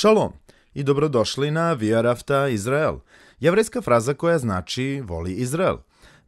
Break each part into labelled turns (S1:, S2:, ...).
S1: Šalom i dobrodošli na Via Rafta Izrael, jevrijska fraza koja znači voli Izrael.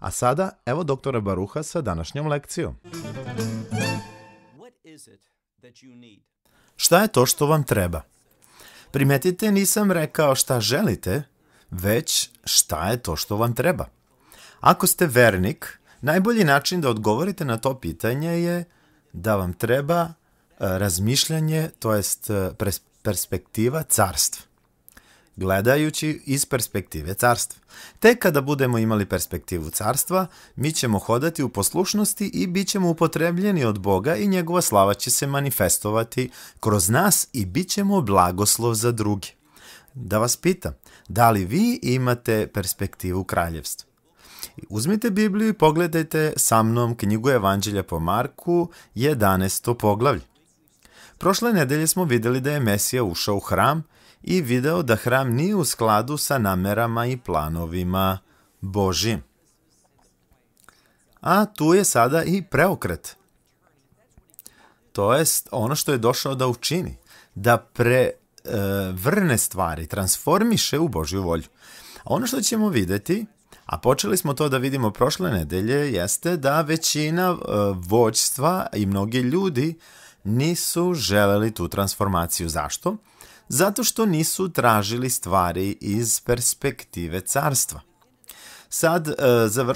S1: A sada, evo doktora Baruha sa današnjom lekcijom. Šta je to što vam treba? Primetite, nisam rekao šta želite, već šta je to što vam treba. Ako ste vernik, najbolji način da odgovorite na to pitanje je da vam treba e, razmišljanje, to jest e, perspektiva carstva gledajući iz perspektive carstva. Te kada budemo imali perspektivu carstva, mi ćemo hodati u poslušnosti i bit ćemo upotrebljeni od Boga i njegova slava će se manifestovati kroz nas i bit ćemo blagoslov za druge. Da vas pitam, da li vi imate perspektivu kraljevstva? Uzmite Bibliju i pogledajte sa mnom knjigu Evanđelja po Marku 11. poglavlje. Prošle nedelje smo videli da je Mesija ušao u hram i video da hram nije u skladu sa namerama i planovima Božim. A tu je sada i preokret. To jest ono što je došao da učini, da pre, e, vrne stvari, transformiše u Božju volju. A ono što ćemo videti, a počeli smo to da vidimo prošle nedelje, jeste da većina e, voćstva i mnogi ljudi nisu želeli tu transformaciju. Zašto? zato što nisu tražili stvari iz perspektive carstva. Sad,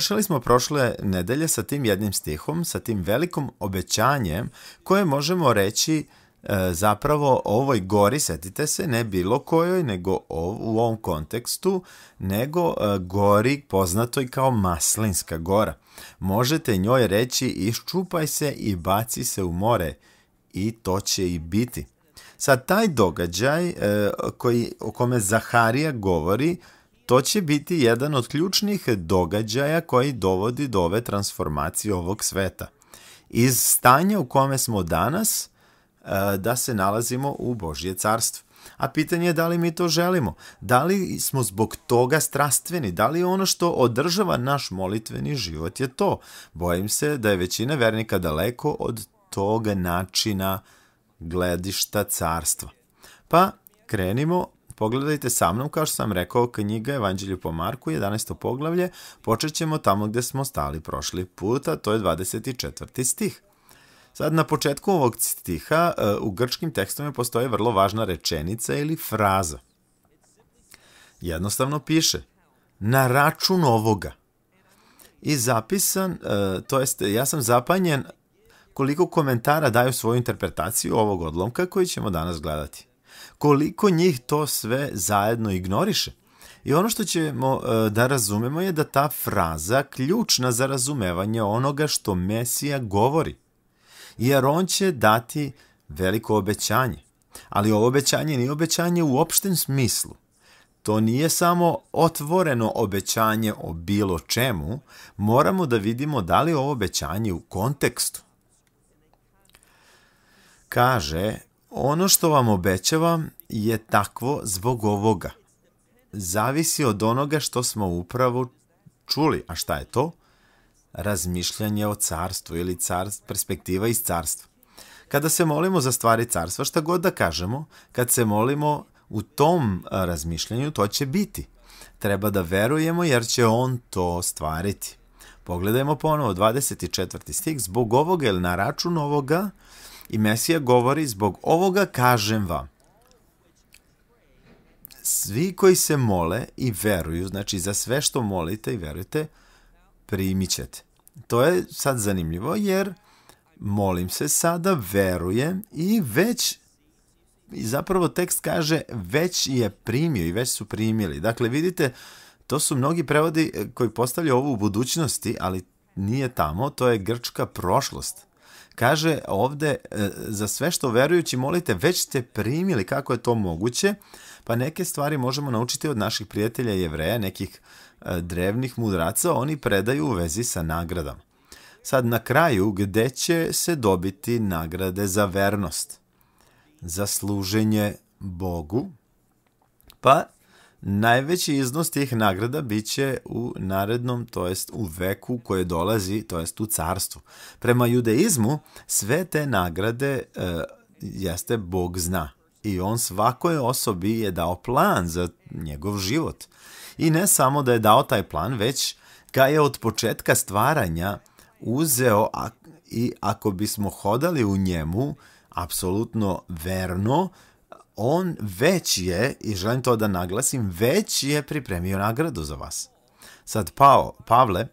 S1: e, smo prošle nedelje sa tim jednim stihom, sa tim velikom obećanjem koje možemo reći e, zapravo ovoj gori, setite se, ne bilo kojoj, nego ov, u ovom kontekstu, nego e, gori poznatoj kao Maslinska gora. Možete njoj reći iščupaj se i baci se u more i to će i biti. Sad, taj događaj e, koji, o kome Zaharija govori, to će biti jedan od ključnih događaja koji dovodi do ove transformacije ovog sveta. Iz stanja u kome smo danas, e, da se nalazimo u Božje carstvo. A pitanje je da li mi to želimo, da li smo zbog toga strastveni, da li ono što održava naš molitveni život je to. Bojim se da je većina vernika daleko od toga načina uh, gledišta carstva. Pa krenimo, pogledajte sa mnom, kao što sam rekao, knjiga Evanđelju po Marku, 11. poglavlje, počet ćemo tamo gde smo stali prošli puta, to je 24. stih. Sad, na početku ovog stiha e, u grčkim tekstovima postoje vrlo važna rečenica ili fraza. Jednostavno piše, na račun ovoga. I zapisan, e, to jest, ja sam zapanjen koliko komentara daju svoju interpretaciju ovog odlomka koji ćemo danas gledati. Koliko njih to sve zajedno ignoriše. I ono što ćemo e, da razumemo je da ta fraza ključna za razumevanje onoga što Mesija govori. Jer on će dati veliko obećanje. Ali ovo obećanje nije obećanje u opštem smislu. To nije samo otvoreno obećanje o bilo čemu, moramo da vidimo da li je ovo obećanje u kontekstu kaže ono što vam obećavam je takvo zbog ovoga. Zavisi od onoga što smo upravo čuli. A šta je to? Razmišljanje o carstvu ili carst, perspektiva iz carstva. Kada se molimo za stvari carstva, šta god da kažemo, kad se molimo u tom razmišljanju, to će biti. Treba da verujemo jer će on to stvariti. Pogledajmo ponovo 24. stih. Zbog ovoga ili na račun ovoga, I Mesija govori, zbog ovoga kažem vam, svi koji se mole i veruju, znači za sve što molite i verujete, primit ćete. To je sad zanimljivo jer molim se sada, verujem i već i zapravo tekst kaže već je primio i već su primili. Dakle, vidite, to su mnogi prevodi koji postavljaju ovu u budućnosti, ali nije tamo, to je grčka prošlost. Kaže ovde, e, za sve što verujući molite, već ste primili kako je to moguće, pa neke stvari možemo naučiti od naših prijatelja jevreja, nekih e, drevnih mudraca, oni predaju u vezi sa nagradom Sad na kraju, gde će se dobiti nagrade za vernost? Za služenje Bogu, pa Najveći iznos tih nagrada biće u narednom, to jest u veku koje dolazi, to jest u carstvu. Prema judeizmu, sve te nagrade e, jeste Bog zna i on svakoj osobi je dao plan za njegov život. I ne samo da je dao taj plan, već ga je od početka stvaranja uzeo i ako bismo hodali u njemu, apsolutno verno, on već je, i želim to da naglasim, već je pripremio nagradu za vas. Sad, Pao, Pavle,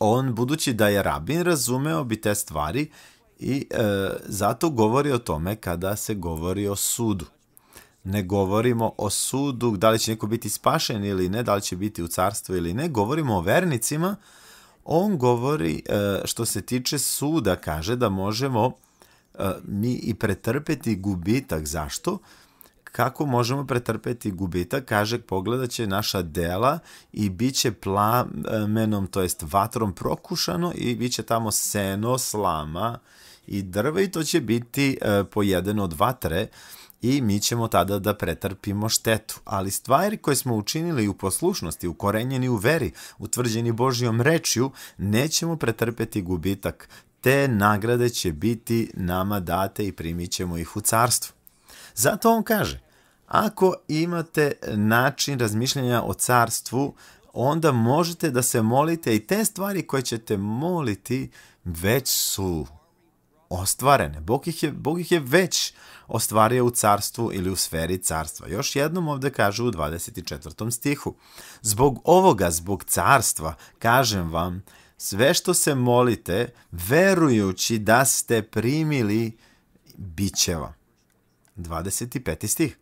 S1: on, budući da je rabin, razumeo bi te stvari i e, zato govori o tome kada se govori o sudu. Ne govorimo o sudu, da li će neko biti spašen ili ne, da li će biti u carstvu ili ne, govorimo o vernicima. On govori, e, što se tiče suda, kaže da možemo e, mi i pretrpeti gubitak. Zašto? kako možemo pretrpeti gubitak, kaže pogledat će naša dela i bit će plamenom, to jest vatrom prokušano i bit će tamo seno, slama i drva i to će biti e, pojedeno od vatre i mi ćemo tada da pretrpimo štetu. Ali stvari koje smo učinili u poslušnosti, ukorenjeni u veri, utvrđeni Božijom rečju, nećemo pretrpeti gubitak. Te nagrade će biti nama date i primit ćemo ih u carstvu. Zato on kaže, Ako imate način razmišljanja o carstvu, onda možete da se molite i te stvari koje ćete moliti već su ostvarene. Bog ih je, Bog ih je već ostvario u carstvu ili u sferi carstva. Još jednom ovde kaže u 24. stihu. Zbog ovoga, zbog carstva, kažem vam, sve što se molite, verujući da ste primili, bit će vam. 25. stih.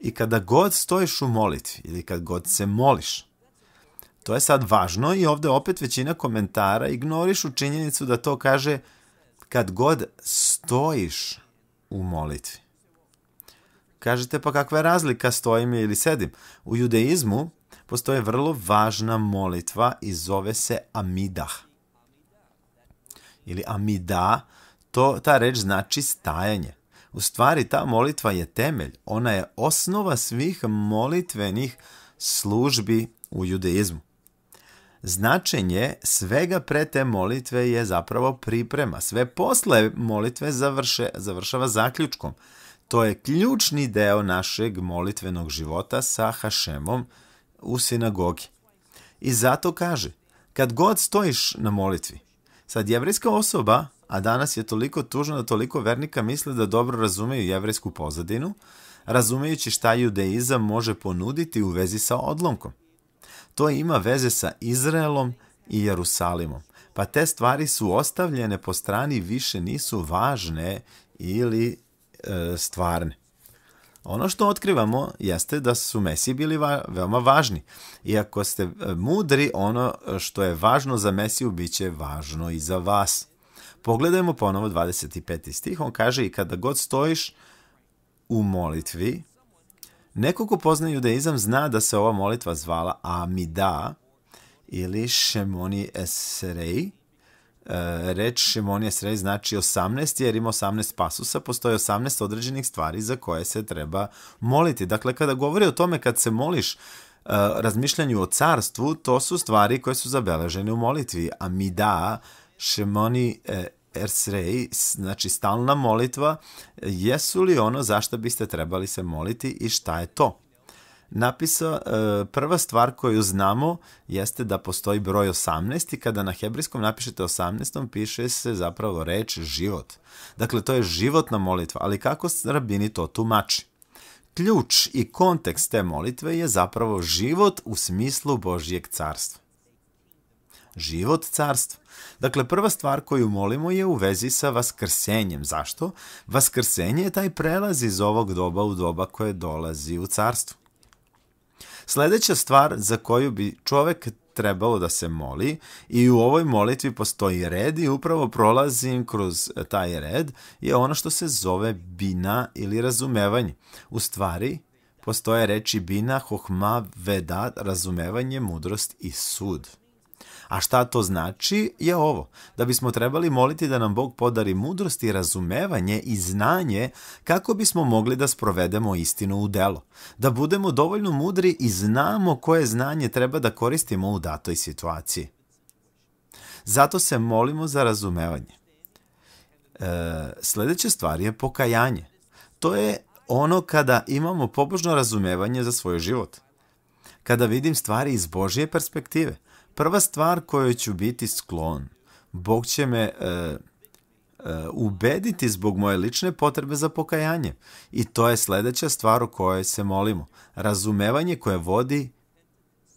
S1: I kada god stojiš u molitvi ili kad god se moliš, to je sad važno i ovde opet većina komentara u činjenicu da to kaže kad god stojiš u molitvi. Kažete pa kakva je razlika stojim ili sedim? U judeizmu postoje vrlo važna molitva i zove se amidah. Ili amida, to, ta reč znači stajanje. U stvari ta molitva je temelj, ona je osnova svih molitvenih službi u judeizmu. Značenje svega pre te molitve je zapravo priprema. Sve posle molitve završe, završava zaključkom. To je ključni deo našeg molitvenog života sa Hašemom u sinagogi. I zato kaže, kad god stojiš na molitvi, sad jevrijska osoba a danas je toliko tužno da toliko vernika misle da dobro razumeju jevrejsku pozadinu, razumejući šta judeizam može ponuditi u vezi sa odlomkom. To ima veze sa Izraelom i Jerusalimom, pa te stvari su ostavljene po strani više nisu važne ili e, stvarne. Ono što otkrivamo jeste da su Mesiji bili va veoma važni. Iako ste e, mudri, ono što je važno za Mesiju biće važno i za vas. Pogledajmo ponovo 25. stih, on kaže i kada god stojiš u molitvi, neko ko pozna judaizam zna da se ova molitva zvala Amida ili Šemoni Esrei. E, reč Šemoni Esrei znači 18 jer ima 18 pasusa, postoje 18 određenih stvari za koje se treba moliti. Dakle, kada govori o tome kad se moliš, e, razmišljanju o carstvu, to su stvari koje su zabeležene u molitvi. Amida Šemoni e, Ersrei, znači stalna molitva, jesu li ono zašto biste trebali se moliti i šta je to? Napisa, e, prva stvar koju znamo jeste da postoji broj 18 i kada na hebrijskom napišete 18, piše se zapravo reč život. Dakle, to je životna molitva, ali kako rabini to tumači? Ključ i kontekst te molitve je zapravo život u smislu Božijeg carstva život carstva. Dakle, prva stvar koju molimo je u vezi sa vaskrsenjem. Zašto? Vaskrsenje je taj prelaz iz ovog doba u doba koje dolazi u carstvo. Sledeća stvar za koju bi čovek trebalo da se moli i u ovoj molitvi postoji red i upravo prolazim kroz taj red je ono što se zove bina ili razumevanje. U stvari, postoje reči bina, hohma, vedat, razumevanje, mudrost i sud. A šta to znači je ovo, da bismo trebali moliti da nam Bog podari mudrost i razumevanje i znanje kako bismo mogli da sprovedemo istinu u delo, da budemo dovoljno mudri i znamo koje znanje treba da koristimo u datoj situaciji. Zato se molimo za razumevanje. E, sledeća stvar je pokajanje. To je ono kada imamo pobožno razumevanje za svoj život. Kada vidim stvari iz Božije perspektive. Prva stvar kojoj ću biti sklon, Bog će me uh, uh, ubediti zbog moje lične potrebe za pokajanje. I to je sledeća stvar o kojoj se molimo. Razumevanje koje vodi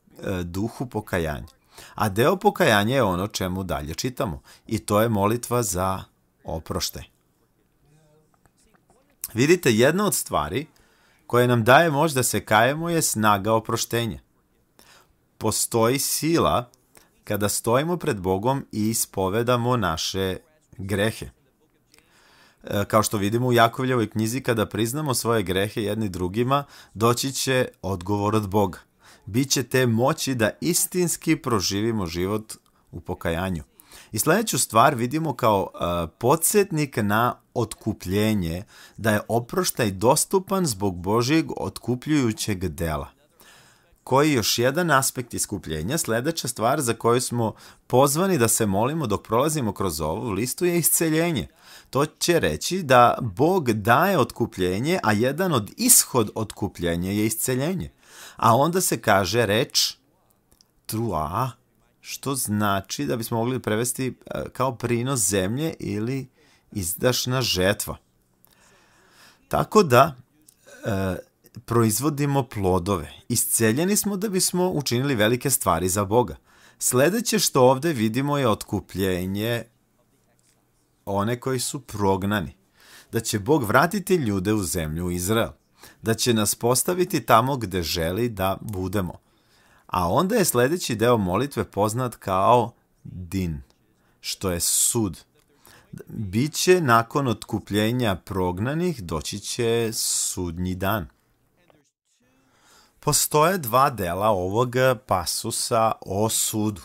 S1: uh, duhu pokajanja. A deo pokajanja je ono čemu dalje čitamo. I to je molitva za oprošte. Vidite, jedna od stvari koje nam daje moć da se kajemo je snaga oproštenja postoji sila kada stojimo pred Bogom i ispovedamo naše grehe. E, kao što vidimo u Jakovljevoj knjizi, kada priznamo svoje grehe jedni drugima, doći će odgovor od Boga. Biće te moći da istinski proživimo život u pokajanju. I sledeću stvar vidimo kao e, podsjetnik na otkupljenje, da je oproštaj dostupan zbog Božijeg otkupljujućeg dela koji je još jedan aspekt iskupljenja, sledeća stvar za koju smo pozvani da se molimo dok prolazimo kroz ovu listu je isceljenje. To će reći da Bog daje otkupljenje, a jedan od ishod otkupljenja je isceljenje. A onda se kaže reč trua, što znači da bismo mogli prevesti e, kao prinos zemlje ili izdašna žetva. Tako da, e, proizvodimo plodove. Isceljeni smo da bismo učinili velike stvari za Boga. Sledeće što ovde vidimo je otkupljenje one koji su prognani. Da će Bog vratiti ljude u zemlju Izrael. Da će nas postaviti tamo gde želi da budemo. A onda je sledeći deo molitve poznat kao din, što je sud. Biće nakon otkupljenja prognanih doći će sudnji dan. Postoje dva dela ovog pasusa o sudu.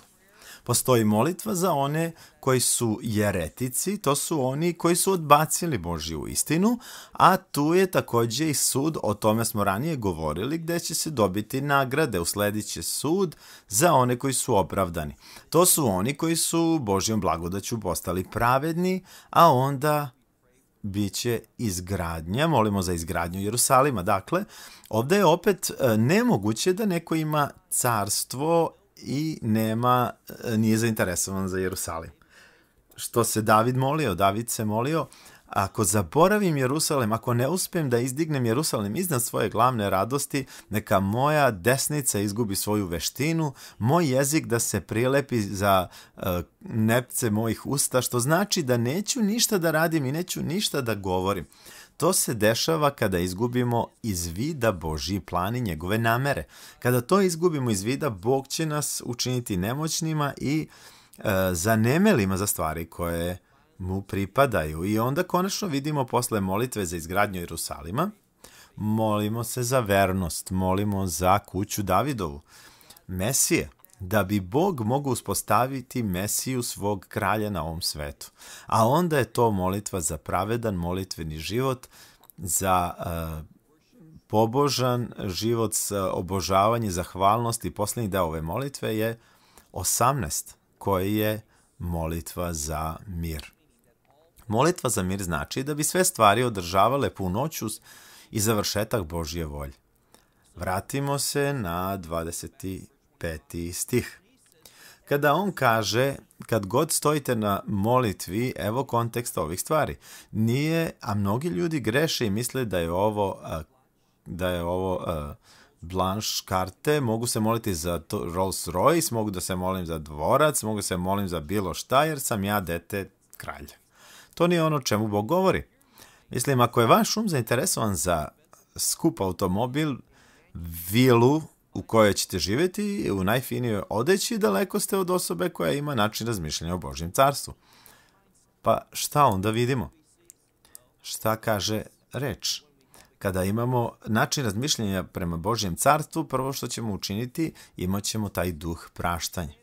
S1: Postoji molitva za one koji su jeretici, to su oni koji su odbacili Božju istinu, a tu je takođe i sud, o tome smo ranije govorili, gde će se dobiti nagrade, uslediće sud za one koji su opravdani. To su oni koji su Božjom blagodaću postali pravedni, a onda biće izgradnja, molimo za izgradnju Jerusalima. Dakle, ovde je opet e, nemoguće da neko ima carstvo i nema, e, nije zainteresovan za Jerusalim. Što se David molio, David se molio, uh, Ako zaboravim Jerusalem, ako ne uspem da izdignem Jerusalem iznad svoje glavne radosti, neka moja desnica izgubi svoju veštinu, moj jezik da se prilepi za e, nepce mojih usta, što znači da neću ništa da radim i neću ništa da govorim. To se dešava kada izgubimo iz vida Božji plan i njegove namere. Kada to izgubimo iz vida, Bog će nas učiniti nemoćnima i e, zanemelima za stvari koje mu pripadaju. I onda konačno vidimo posle molitve za izgradnju Jerusalima, molimo se za vernost, molimo za kuću Davidovu, Mesije, da bi Bog mogu uspostaviti Mesiju svog kralja na ovom svetu. A onda je to molitva za pravedan molitveni život, za uh, pobožan život s e, obožavanje, zahvalnost i posljednji deo ove molitve je 18, koji je molitva za mir. Molitva za mir znači da bi sve stvari održavale punoću i završetak Božje volje. Vratimo se na 25. stih. Kada on kaže, kad god stojite na molitvi, evo konteksta ovih stvari. Nije, a mnogi ljudi greše i misle da je ovo, da je ovo blanche karte, mogu se moliti za to Rolls Royce, mogu da se molim za dvorac, mogu da se molim za bilo šta, jer sam ja dete kralja. To nije ono čemu Bog govori. Mislim, ako je vaš um zainteresovan za skup automobil, vilu u kojoj ćete živjeti i u najfinijoj odeći, daleko ste od osobe koja ima način razmišljanja o Božjem carstvu. Pa šta onda vidimo? Šta kaže reč? Kada imamo način razmišljanja prema Božjem carstvu, prvo što ćemo učiniti, imat ćemo taj duh praštanja.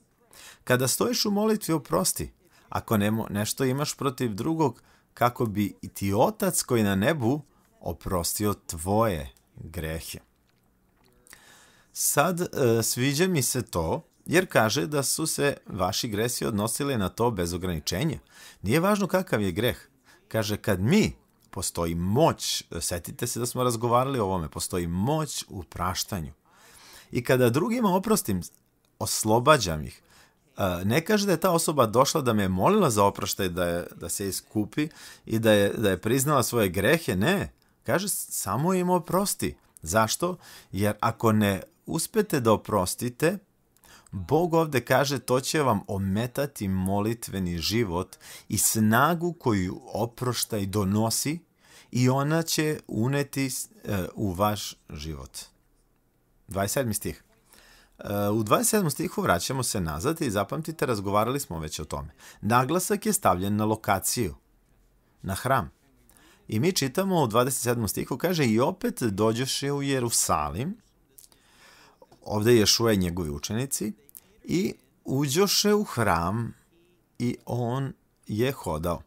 S1: Kada stojiš u molitvi oprosti, ako nemo, nešto imaš protiv drugog, kako bi i ti otac koji na nebu oprostio tvoje grehe. Sad e, sviđa mi se to, jer kaže da su se vaši gresi odnosile na to bez ograničenja. Nije važno kakav je greh. Kaže, kad mi, postoji moć, setite se da smo razgovarali o ovome, postoji moć u praštanju. I kada drugima oprostim, oslobađam ih ne kaže da je ta osoba došla da me je molila za oproštaj, da, je, da se iskupi i da je, da je priznala svoje grehe, ne. Kaže, samo im oprosti. Zašto? Jer ako ne uspete da oprostite, Bog ovde kaže to će vam ometati molitveni život i snagu koju oproštaj donosi i ona će uneti e, u vaš život. 27. stih. U 27. stihu vraćamo se nazad i zapamtite, razgovarali smo već o tome. Naglasak je stavljen na lokaciju, na hram. I mi čitamo u 27. stihu, kaže, i opet dođoše u Jerusalim, ovde je Šuje njegovi učenici, i uđoše u hram i on je hodao.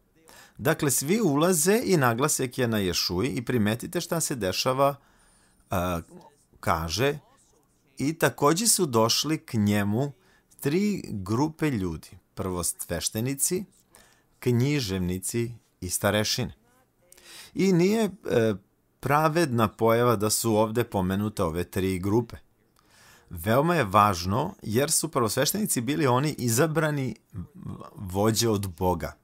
S1: Dakle, svi ulaze i naglasak je na Ješuji i primetite šta se dešava, kaže, I takođe su došli k njemu tri grupe ljudi. Prvo sveštenici, književnici i starešine. I nije e, pravedna pojava da su ovde pomenute ove tri grupe. Veoma je važno jer su prvosveštenici bili oni izabrani vođe od Boga.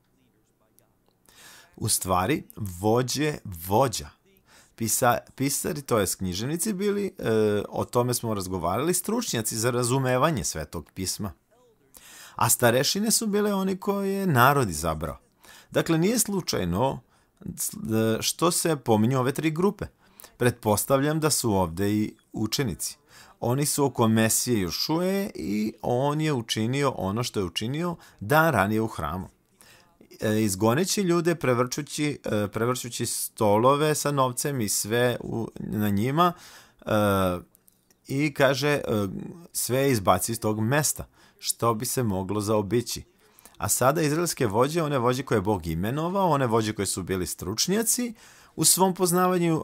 S1: U stvari, vođe vođa, pisa, pisari, to je književnici bili, e, o tome smo razgovarali, stručnjaci za razumevanje svetog pisma. A starešine su bile oni koje je narod izabrao. Dakle, nije slučajno e, što se pominju ove tri grupe. Pretpostavljam da su ovde i učenici. Oni su oko Mesije Jošue i on je učinio ono što je učinio dan ranije u hramu. E, izgoneći ljude, prevrćući, e, prevrćući stolove sa novcem i sve u, na njima e, i kaže sve izbaci iz tog mesta, što bi se moglo zaobići. A sada izraelske vođe, one vođe koje je Bog imenovao, one vođe koje su bili stručnjaci u svom poznavanju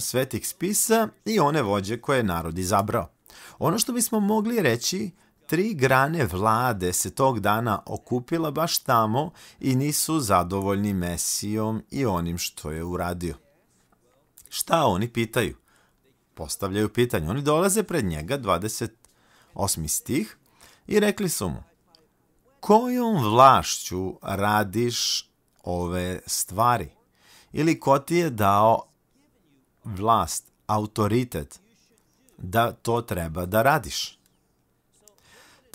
S1: svetih spisa i one vođe koje je narod izabrao. Ono što bismo mogli reći Tri grane vlade se tog dana okupila baš tamo i nisu zadovoljni Mesijom i onim što je uradio. Šta oni pitaju? Postavljaju pitanje. Oni dolaze pred njega, 28. stih, i rekli su mu, kojom vlašću radiš ove stvari? Ili ko ti je dao vlast, autoritet, da to treba da radiš?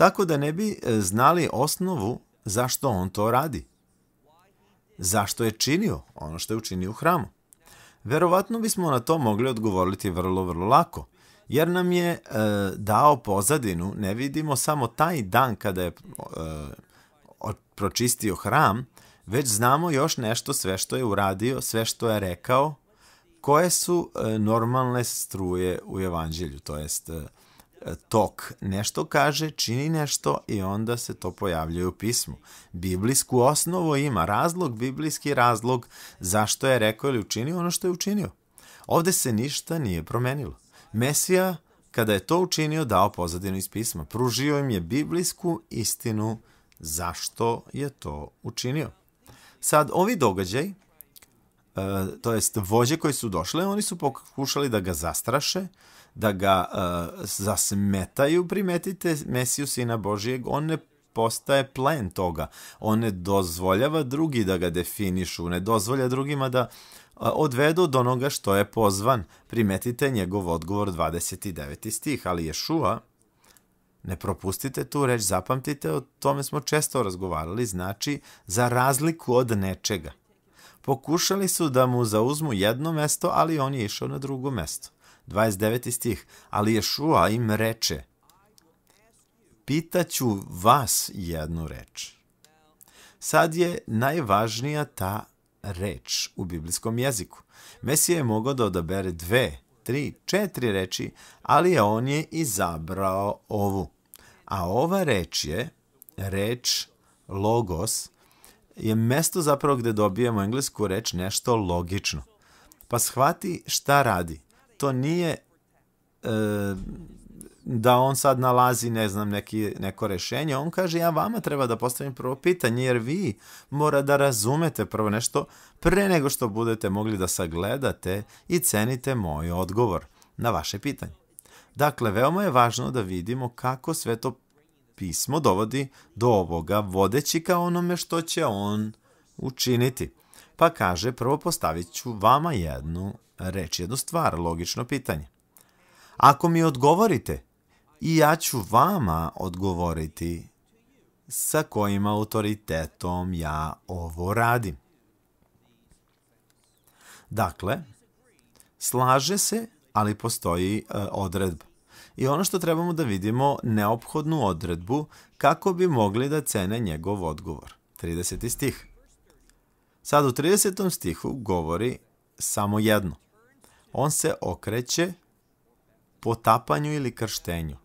S1: tako da ne bi e, znali osnovu zašto on to radi. Zašto je činio ono što je učinio u hramu? Verovatno bismo na to mogli odgovoriti vrlo, vrlo lako, jer nam je e, dao pozadinu, ne vidimo samo taj dan kada je e, pročistio hram, već znamo još nešto sve što je uradio, sve što je rekao, koje su e, normalne struje u evanđelju, to jest e, tok nešto kaže, čini nešto i onda se to pojavljuje u pismu. Biblijsku osnovu ima razlog, biblijski razlog zašto je rekao ili učinio ono što je učinio. Ovde se ništa nije promenilo. Mesija, kada je to učinio, dao pozadinu iz pisma. Pružio im je biblijsku istinu zašto je to učinio. Sad, ovi događaj E, to jest vođe koje su došle, oni su pokušali da ga zastraše, da ga uh, zasmetaju, primetite Mesiju Sina Božijeg, on ne postaje plen toga, on ne dozvoljava drugi da ga definišu, ne dozvolja drugima da e, odvedu od onoga što je pozvan. Primetite njegov odgovor 29. stih, ali Ješua, ne propustite tu reč, zapamtite, o tome smo često razgovarali, znači za razliku od nečega. Pokušali su da mu zauzmu jedno mesto, ali on je išao na drugo mesto. 29. stih. Ali Ješua im reče, pitaću vas jednu reč. Sad je najvažnija ta reč u biblijskom jeziku. Mesija je mogao da odabere dve, tri, četiri reči, ali je on je izabrao ovu. A ova reč je reč logos, je mesto zapravo gde dobijemo englesku reč nešto logično. Pa shvati šta radi. To nije e, da on sad nalazi, ne znam, neki, neko rešenje. On kaže, ja vama treba da postavim prvo pitanje, jer vi mora da razumete prvo nešto pre nego što budete mogli da sagledate i cenite moj odgovor na vaše pitanje. Dakle, veoma je važno da vidimo kako sve to pismo dovodi do ovoga, vodeći ka onome što će on učiniti. Pa kaže, prvo postavit ću vama jednu reč, jednu stvar, logično pitanje. Ako mi odgovorite, i ja ću vama odgovoriti sa kojim autoritetom ja ovo radim. Dakle, slaže se, ali postoji e, odredba i ono što trebamo da vidimo neophodnu odredbu kako bi mogli da cene njegov odgovor. 30. stih. Sad u 30. stihu govori samo jedno. On se okreće potapanju ili krštenju.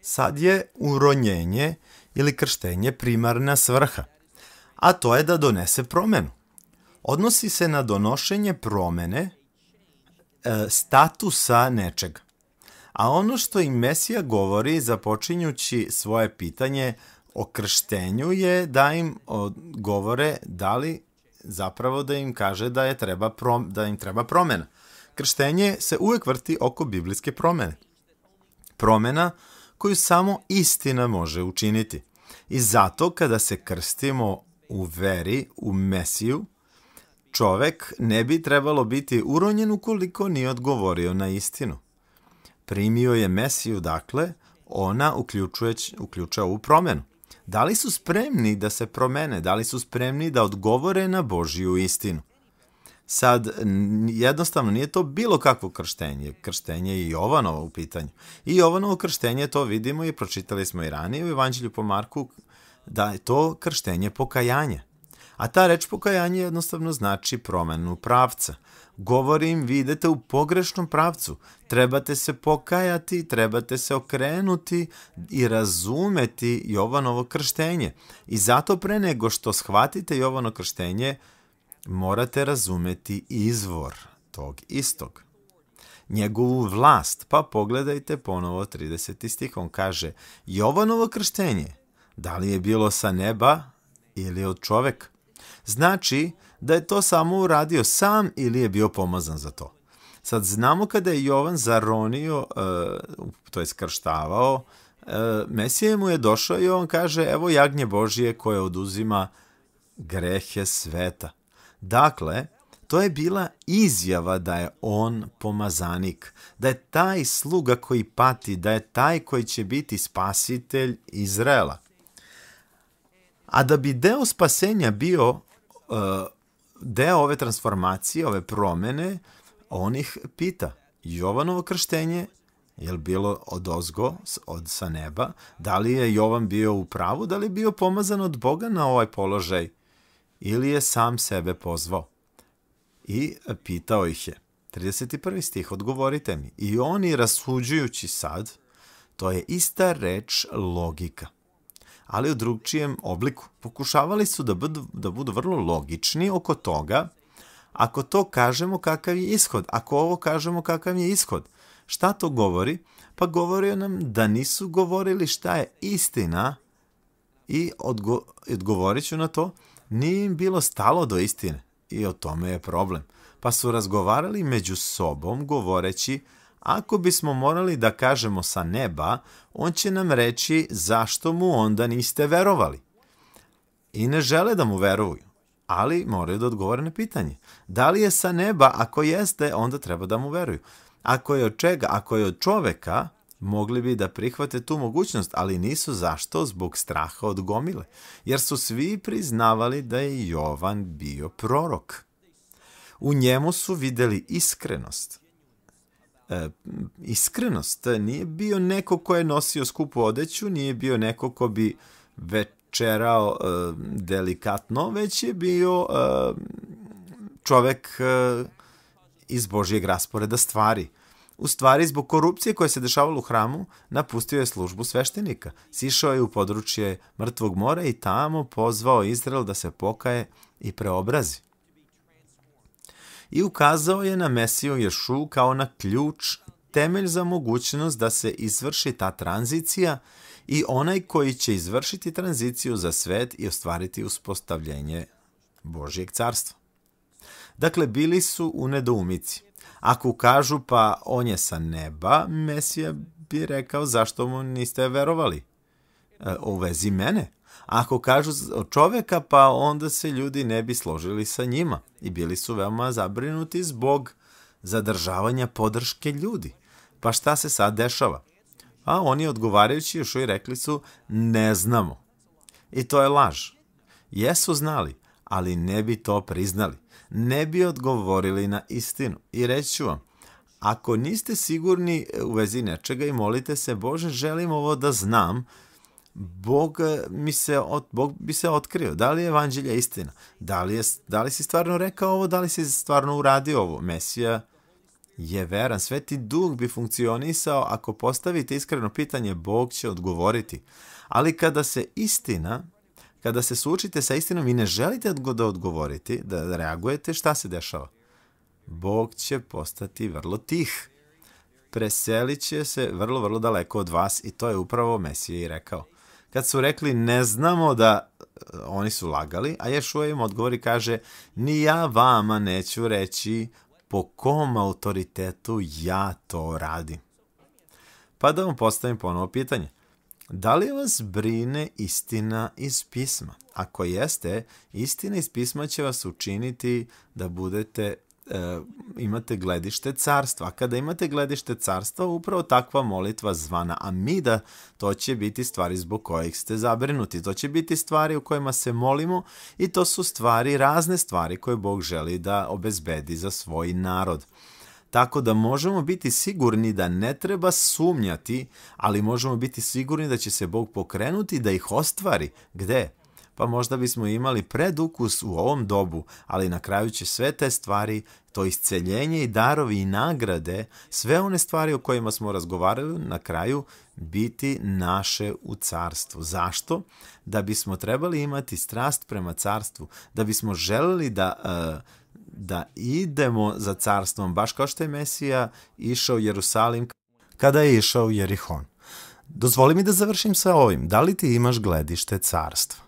S1: Sad je uronjenje ili krštenje primarna svrha, a to je da donese promenu. Odnosi se na donošenje promene E, statusa nečeg. A ono što im Mesija govori započinjući svoje pitanje o krštenju je da im govore da li zapravo da im kaže da, je treba prom, da im treba promena. Krštenje se uvek vrti oko biblijske promene. Promena koju samo istina može učiniti. I zato kada se krstimo u veri, u Mesiju, čovek ne bi trebalo biti uronjen ukoliko nije odgovorio na istinu. Primio je Mesiju, dakle, ona uključuje, uključuje ovu promenu. Da li su spremni da se promene? Da li su spremni da odgovore na Božiju istinu? Sad, jednostavno, nije to bilo kakvo krštenje. Krštenje je Jovanovo u pitanju. I Jovanovo krštenje to vidimo i pročitali smo i ranije u Evanđelju po Marku da je to krštenje pokajanja. A ta reč pokajanje jednostavno znači promenu pravca. Govorim, vi idete u pogrešnom pravcu. Trebate se pokajati, trebate se okrenuti i razumeti Jovanovo krštenje. I zato pre nego što shvatite Jovano krštenje, morate razumeti izvor tog istog njegovu vlast. Pa pogledajte ponovo 30. stih, on kaže Jovanovo krštenje, da li je bilo sa neba ili od čoveka? Znači da je to samo uradio sam ili je bio pomazan za to. Sad znamo kada je Jovan zaronio, eh, to je skrštavao, eh, Mesije mu je došao i on kaže, evo jagnje Božije koje oduzima grehe sveta. Dakle, to je bila izjava da je on pomazanik, da je taj sluga koji pati, da je taj koji će biti spasitelj Izraela. A da bi deo spasenja bio Eh, deo ove transformacije, ove promene, on ih pita. Jovanovo krštenje je li bilo od ozgo, od sa neba, da li je Jovan bio u pravu, da li je bio pomazan od Boga na ovaj položaj, ili je sam sebe pozvao. I eh, pitao ih je, 31. stih, odgovorite mi, i oni rasuđujući sad, to je ista reč logika ali u drugčijem obliku. Pokušavali su da budu, da budu vrlo logični oko toga, ako to kažemo kakav je ishod, ako ovo kažemo kakav je ishod. Šta to govori? Pa govorio nam da nisu govorili šta je istina i odgo odgovorit ću na to, nije im bilo stalo do istine i o tome je problem. Pa su razgovarali među sobom govoreći Ako bismo morali da kažemo sa neba, on će nam reći zašto mu onda niste verovali. I ne žele da mu veruju, ali moraju da odgovore na pitanje. Da li je sa neba? Ako jeste, onda treba da mu veruju. Ako je od čega? Ako je od čoveka, mogli bi da prihvate tu mogućnost, ali nisu zašto zbog straha od gomile, jer su svi priznavali da je Jovan bio prorok. U njemu su videli iskrenost. E, iskrenost. E, nije bio neko ko je nosio skupu odeću, nije bio neko ko bi večerao e, delikatno, već je bio e, čovek e, iz Božijeg rasporeda stvari. U stvari, zbog korupcije koja se dešavala u hramu, napustio je službu sveštenika. Sišao je u područje Mrtvog mora i tamo pozvao Izrael da se pokaje i preobrazi i ukazao je na Mesiju Ješu kao na ključ, temelj za mogućnost da se izvrši ta tranzicija i onaj koji će izvršiti tranziciju za svet i ostvariti uspostavljenje Božijeg carstva. Dakle, bili su u nedoumici. Ako kažu pa on je sa neba, Mesija bi rekao zašto mu niste verovali? E, u vezi mene? Ako kažu od čoveka, pa onda se ljudi ne bi složili sa njima i bili su veoma zabrinuti zbog zadržavanja podrške ljudi. Pa šta se sad dešava? A oni odgovarajući još i rekli su ne znamo. I to je laž. Jesu znali, ali ne bi to priznali. Ne bi odgovorili na istinu. I ću vam, ako niste sigurni u vezi nečega i molite se Bože, želim ovo da znam, Bog, eh, mi se, od, Bog bi se otkrio. Da li je evanđelja istina? Da li, je, da li si stvarno rekao ovo? Da li si stvarno uradio ovo? Mesija je veran. Sveti duh bi funkcionisao ako postavite iskreno pitanje, Bog će odgovoriti. Ali kada se istina, kada se suočite sa istinom i ne želite da odgovoriti, da reagujete, šta se dešava? Bog će postati vrlo tih. Preselit će se vrlo, vrlo daleko od vas i to je upravo Mesija i rekao kad su rekli ne znamo da e, oni su lagali, a Ješua im odgovori kaže ni ja vama neću reći po kom autoritetu ja to radim. Pa da vam postavim ponovo pitanje. Da li vas brine istina iz pisma? Ako jeste, istina iz pisma će vas učiniti da budete e, imate gledište carstva. A kada imate gledište carstva, upravo takva molitva zvana Amida, to će biti stvari zbog kojih ste zabrinuti. To će biti stvari u kojima se molimo i to su stvari, razne stvari koje Bog želi da obezbedi za svoj narod tako da možemo biti sigurni da ne treba sumnjati, ali možemo biti sigurni da će se Bog pokrenuti da ih ostvari. Gde? pa možda bismo imali predukus u ovom dobu, ali na kraju će sve te stvari, to isceljenje i darovi i nagrade, sve one stvari o kojima smo razgovarali na kraju, biti naše u carstvu. Zašto? Da bismo trebali imati strast prema carstvu, da bismo želeli da... E, da idemo za carstvom, baš kao što je Mesija išao u Jerusalim kada je išao u Jerihon. Dozvoli mi da završim sa ovim. Da li ti imaš gledište carstva?